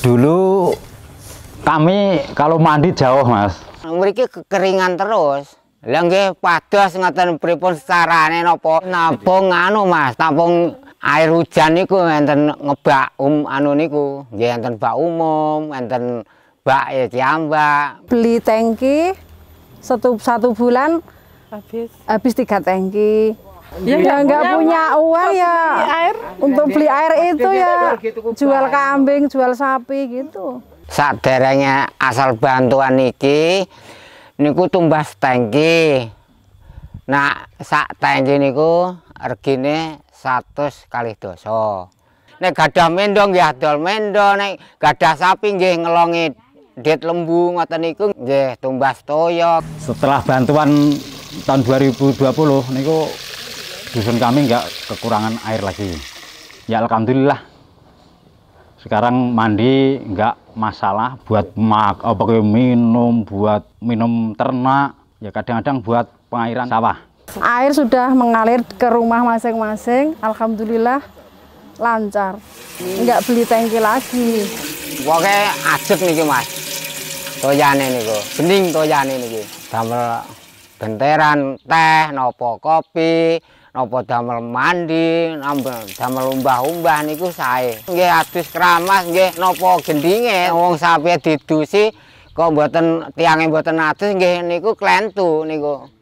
Dulu kami kalau mandi jauh, Mas. memiliki kekeringan terus. Lah nggih pados ngoten secara carane napa nabung anu Mas, nabung air hujan niku enten ngebak um anu niku nggih enten bak umum enten bak ya ciambak beli tangki satu satu bulan habis habis tiga tangki ya, ya nggak iya, punya uang ya air. untuk beli air itu ya jual kambing jual sapi gitu saat derengnya asal bantuan niki niku tumbas tangki Nah, sak tenji niku regine 100 kali doso. Nek gadah mendong ya dol mendong, nek gadah sapi nggih ngelongi det lembu ngoten niku nggih tumbas toyo. Setelah bantuan tahun 2020 niku dusun kami nggak kekurangan air lagi. Ya alhamdulillah. Sekarang mandi nggak masalah buat mak apa minum, buat minum ternak Ya kadang-kadang buat pengairan sawah. Air sudah mengalir ke rumah masing-masing, alhamdulillah lancar. Enggak beli tangki lagi. Pokoknya ajek nih mas. Toyane nih kok, bening toyane nih. Damel benteran teh, nopo kopi, nopo damel mandi, damel umbah-umbah niku saya Nggih adus keramas nggih nopo gendinge wong sapi didusi kok buatan tiangnya buatan atas gini niku klentu niku